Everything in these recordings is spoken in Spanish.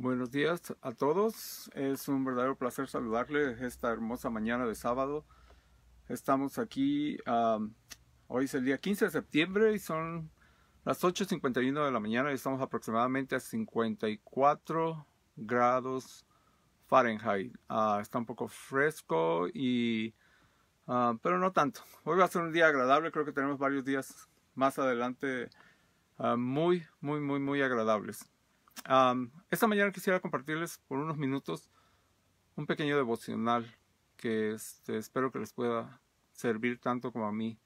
Buenos días a todos. Es un verdadero placer saludarles esta hermosa mañana de sábado. Estamos aquí, hoy es el día 15 de septiembre y son las 8.51 de la mañana y estamos aproximadamente a 54 grados Fahrenheit. Ah, está un poco fresco y... Ah, pero no tanto. Hoy va a ser un día agradable, creo que tenemos varios días más adelante ah, muy, muy, muy, muy agradables esta mañana quisiera compartirles por unos minutos un pequeño devocional que este, espero que les pueda servir tanto como a mí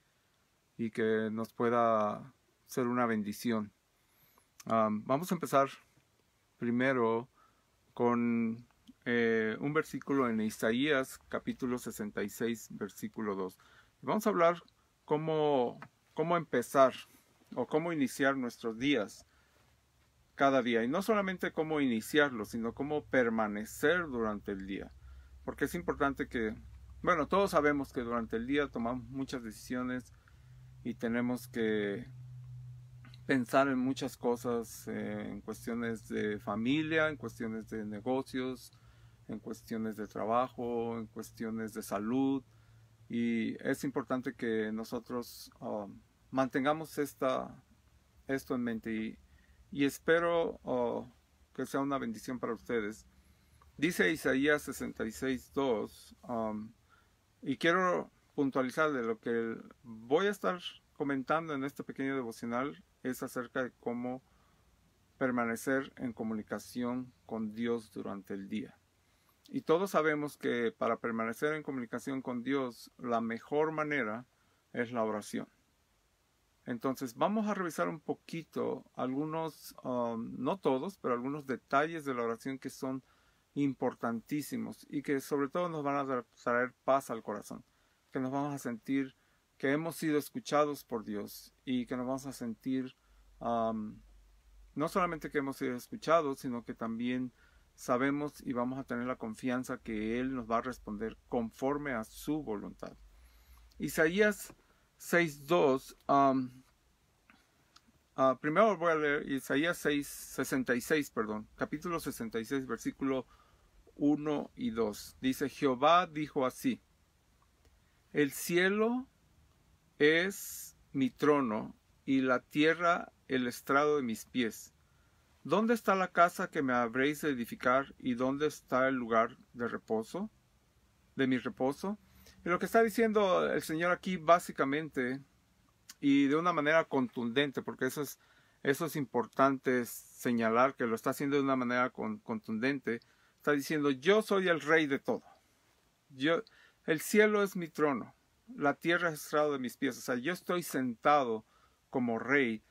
y que nos pueda ser una bendición. vamos a empezar primero con eh, un versículo en Isaías capítulo 66 versículo 2. Vamos a hablar cómo, cómo empezar o cómo iniciar nuestros días cada día. Y no solamente cómo iniciarlo, sino cómo permanecer durante el día. Porque es importante que, bueno, todos sabemos que durante el día tomamos muchas decisiones y tenemos que pensar en muchas cosas, eh, en cuestiones de familia, en cuestiones de negocios, en cuestiones de trabajo, en cuestiones de salud. Y es importante que nosotros ah, mantengamos esta, esto en mente. Y y espero oh, que sea una bendición para ustedes. Dice Isaías 66.2, um, y quiero puntualizar de lo que voy a estar comentando en este pequeño devocional es acerca de cómo permanecer en comunicación con Dios durante el día. Y todos sabemos que para permanecer en comunicación con Dios, la mejor manera es la oración. Entonces vamos a revisar un poquito algunos, um, no todos, pero algunos detalles de la oración que son importantísimos y que sobre todo nos van a traer paz al corazón, que nos vamos a sentir que hemos sido escuchados por Dios y que nos vamos a sentir um, no solamente que hemos sido escuchados, sino que también sabemos y vamos a tener la confianza que Él nos va a responder conforme a su voluntad. Isaías 6.2, um, ah, primero voy a leer Isaías 6, 66, perdón, capítulo 66, versículo 1 y 2. Dice, Jehová dijo así, el cielo es mi trono y la tierra el estrado de mis pies. ¿Dónde está la casa que me habréis de edificar y dónde está el lugar de reposo, de mi reposo? Lo que está diciendo el Señor aquí básicamente y de una manera contundente, porque eso es, importante señalar que lo está haciendo de una manera contundente, está diciendo yo soy el rey de todo. Yo, el cielo es mi trono, la tierra es estrado de mis pies, o sea, yo estoy sentado como rey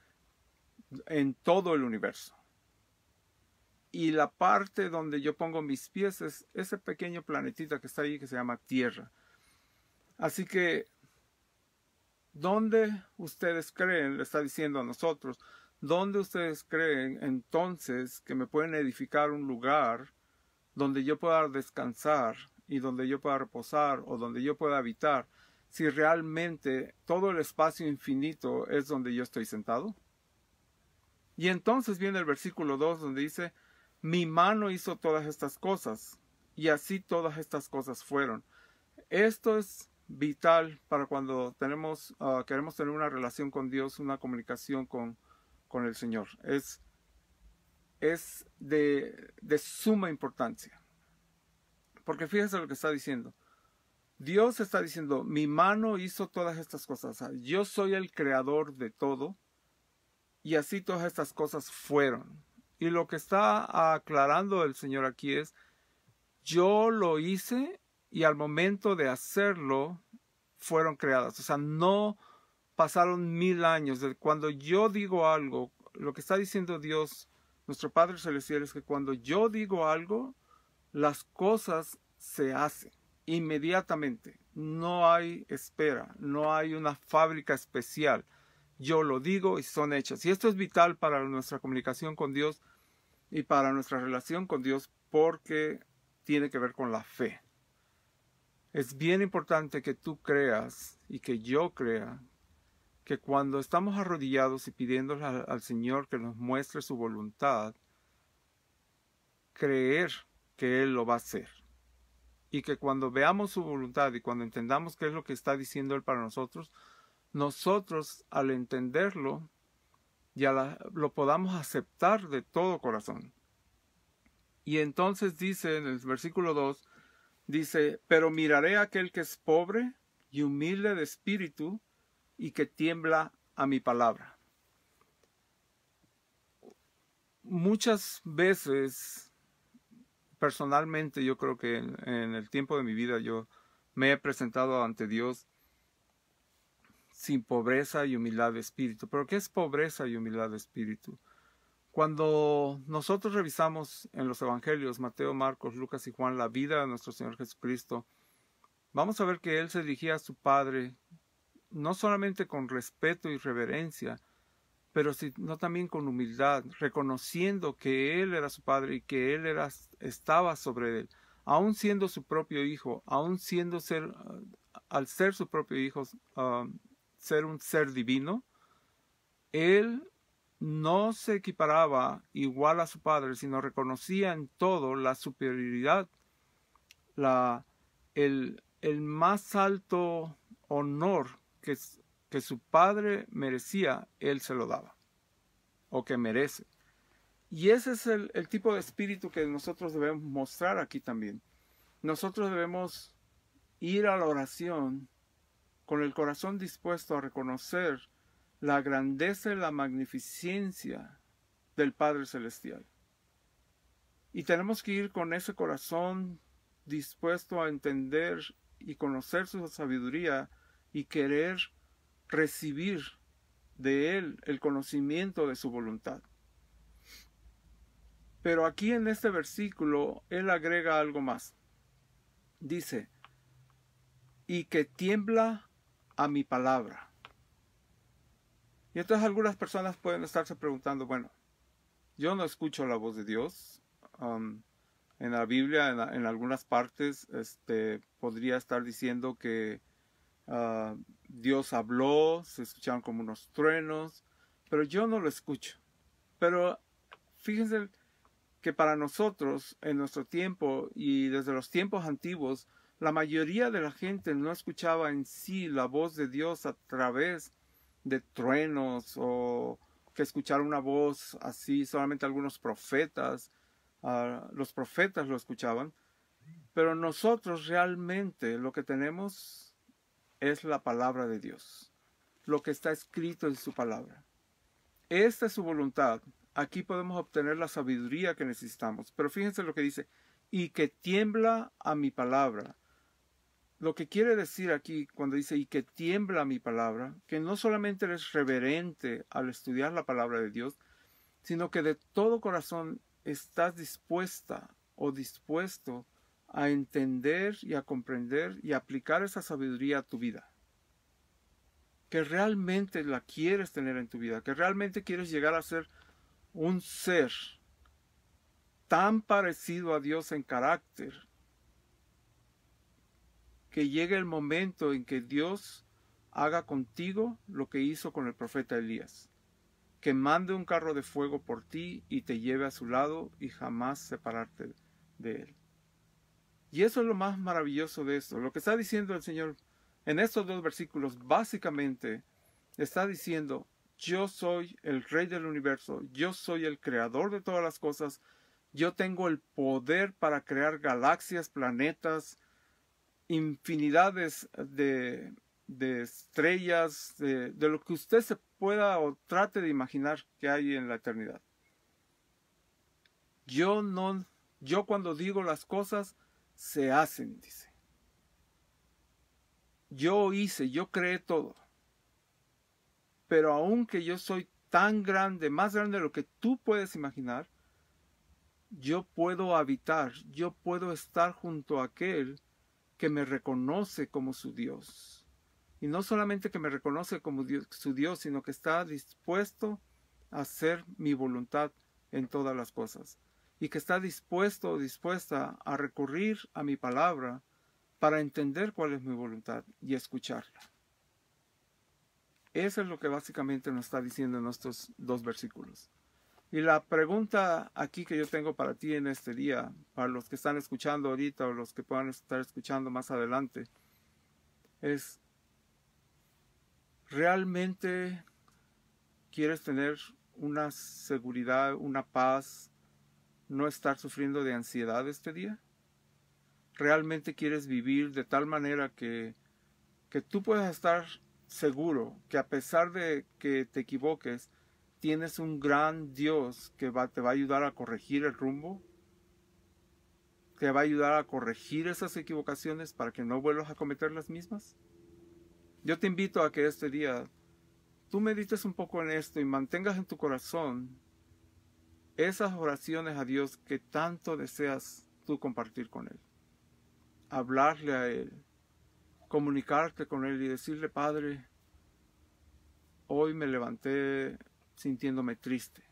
en todo el universo. Y la parte donde yo pongo mis pies es ese pequeño planetita que está ahí que se llama Tierra. Así que, ¿dónde ustedes creen? Le está diciendo a nosotros, ¿dónde ustedes creen entonces que me pueden edificar un lugar donde yo pueda descansar y donde yo pueda reposar o donde yo pueda habitar? si realmente todo el espacio infinito es donde yo estoy sentado? Y entonces viene el versículo 2 donde dice, mi mano hizo todas estas cosas, y así todas estas cosas fueron. Esto es vital para cuando tenemos, ah, queremos tener una relación con Dios, una comunicación con, con el Señor. Es, es de, de suma importancia. Porque fíjese lo que está diciendo. Dios está diciendo, mi mano hizo todas estas cosas. Yo soy el creador de todo. Y así todas estas cosas fueron. Y lo que está aclarando el Señor aquí es, yo lo hice y al momento de hacerlo fueron creadas. O sea, no pasaron mil años. cuando yo digo algo, lo que está diciendo Dios, nuestro Padre Celestial, es que cuando yo digo algo, las cosas se hacen inmediatamente. No hay espera, no hay una fábrica especial. Yo lo digo y son hechas. Y esto es vital para nuestra comunicación con Dios y para nuestra relación con Dios porque tiene que ver con la fe. Es bien importante que tú creas y que yo crea que cuando estamos arrodillados y pidiéndole al, Señor que nos muestre su voluntad, creer que Él lo va a hacer. Y que cuando veamos su voluntad y cuando entendamos qué es lo que está diciendo Él para nosotros, nosotros al entenderlo ya lo podamos aceptar de todo corazón. Y entonces dice en el versículo 2, Dice, pero miraré a aquel que es pobre y humilde de espíritu y que tiembla a mi palabra. Muchas veces, personalmente, yo creo que en, el tiempo de mi vida yo me he presentado ante Dios sin pobreza y humildad de espíritu. ¿Pero qué es pobreza y humildad de espíritu? Cuando nosotros revisamos en los Evangelios, Mateo, Marcos, Lucas y Juan, la vida de nuestro Señor Jesucristo, vamos a ver que Él se dirigía a su Padre no solamente con respeto y reverencia, pero sino también con humildad, reconociendo que Él era su Padre y que Él era, estaba sobre Él, aun siendo su propio Hijo, aun siendo ser, al ser su propio Hijo, ah, ser un ser divino, Él no se equiparaba igual a su padre, sino reconocía en todo la superioridad, la, el, más alto honor que, que su padre merecía, él se lo daba, o que merece. Y ese es el, tipo de espíritu que nosotros debemos mostrar aquí también. Nosotros debemos ir a la oración con el corazón dispuesto a reconocer la grandeza y la magnificencia del Padre Celestial. Y tenemos que ir con ese corazón dispuesto a entender y conocer su sabiduría y querer recibir de Él el conocimiento de su voluntad. Pero aquí en este versículo Él agrega algo más. Dice, y que tiembla a mi palabra. Y entonces algunas personas pueden estarse preguntando, bueno, yo no escucho la voz de Dios. Um, en la Biblia, en, algunas partes, este, podría estar diciendo que uh, Dios habló, se escuchaban como unos truenos, pero yo no lo escucho. Pero fíjense que para nosotros, en nuestro tiempo y desde los tiempos antiguos, la mayoría de la gente no escuchaba en sí la voz de Dios a través de truenos o que escuchar una voz así, solamente algunos profetas, ah, los profetas lo escuchaban, pero nosotros realmente lo que tenemos es la palabra de Dios, lo que está escrito en su palabra. Esta es su voluntad. Aquí podemos obtener la sabiduría que necesitamos. Pero fíjense lo que dice, y que tiembla a mi palabra lo que quiere decir aquí cuando dice y que tiembla mi palabra, que no solamente eres reverente al estudiar la palabra de Dios, sino que de todo corazón estás dispuesta o dispuesto a entender y a comprender y aplicar esa sabiduría a tu vida. Que realmente la quieres tener en tu vida, que realmente quieres llegar a ser un ser tan parecido a Dios en carácter, que llegue el momento en que Dios haga contigo lo que hizo con el profeta Elías, que mande un carro de fuego por ti y te lleve a su lado y jamás separarte de él. Y eso es lo más maravilloso de esto. Lo que está diciendo el Señor en estos dos versículos básicamente está diciendo, yo soy el rey del universo, yo soy el creador de todas las cosas, yo tengo el poder para crear galaxias, planetas, infinidades de, de estrellas, de, de, lo que usted se pueda o trate de imaginar que hay en la eternidad. Yo no, yo cuando digo las cosas, se hacen, dice. Yo hice, yo creé todo. Pero aunque yo soy tan grande, más grande de lo que tú puedes imaginar, yo puedo habitar, yo puedo estar junto a aquel que me reconoce como su Dios. Y no solamente que me reconoce como su Dios, sino que está dispuesto a hacer mi voluntad en todas las cosas. Y que está dispuesto o dispuesta a recurrir a mi palabra para entender cuál es mi voluntad y escucharla. Eso es lo que básicamente nos está diciendo en estos dos versículos. Y la pregunta aquí que yo tengo para ti en este día, para los que están escuchando ahorita o los que puedan estar escuchando más adelante, es, ¿realmente quieres tener una seguridad, una paz, no estar sufriendo de ansiedad este día? ¿Realmente quieres vivir de tal manera que, que tú puedas estar seguro que a pesar de que te equivoques, tienes un gran Dios que va, te va a ayudar a corregir el rumbo, te va a ayudar a corregir esas equivocaciones para que no vuelvas a cometer las mismas. Yo te invito a que este día tú medites un poco en esto y mantengas en tu corazón esas oraciones a Dios que tanto deseas tú compartir con Él. Hablarle a Él, comunicarte con Él y decirle, Padre, hoy me levanté sintiéndome triste.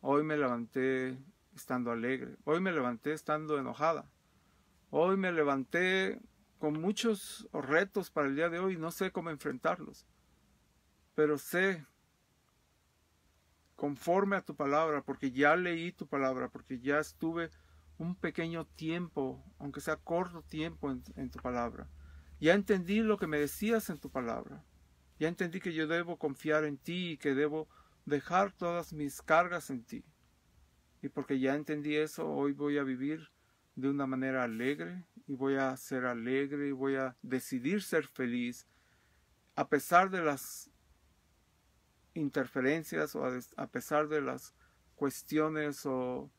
Hoy me levanté estando alegre. Hoy me levanté estando enojada. Hoy me levanté con muchos retos para el día de hoy. No sé cómo enfrentarlos. Pero sé, conforme a tu palabra, porque ya leí tu palabra, porque ya estuve un pequeño tiempo, aunque sea corto tiempo, en, tu palabra. Ya entendí lo que me decías en tu palabra. Ya entendí que yo debo confiar en ti y que debo dejar todas mis cargas en ti. Y porque ya entendí eso, hoy voy a vivir de una manera alegre y voy a ser alegre y voy a decidir ser feliz a pesar de las interferencias o a pesar de las cuestiones o,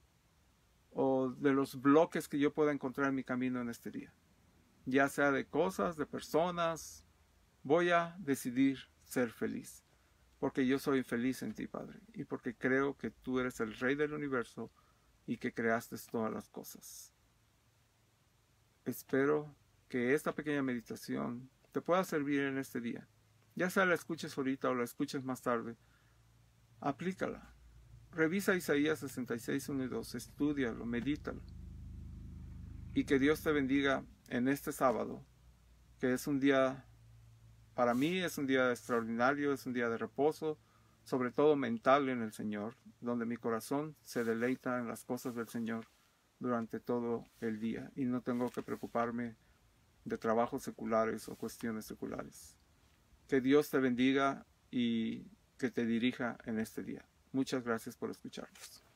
o de los bloques que yo pueda encontrar en mi camino en este día. Ya sea de cosas, de personas, voy a decidir ser feliz, porque yo soy feliz en ti, Padre, y porque creo que tú eres el Rey del universo y que creaste todas las cosas. Espero que esta pequeña meditación te pueda servir en este día. Ya sea la escuches ahorita o la escuches más tarde, aplícala. Revisa Isaías 66, 1 y 2, estudialo, medítalo. Y que Dios te bendiga en este sábado, que es un día para mí es un día extraordinario, es un día de reposo, sobre todo mental en el Señor, donde mi corazón se deleita en las cosas del Señor durante todo el día y no tengo que preocuparme de trabajos seculares o cuestiones seculares. Que Dios te bendiga y que te dirija en este día. Muchas gracias por escucharnos.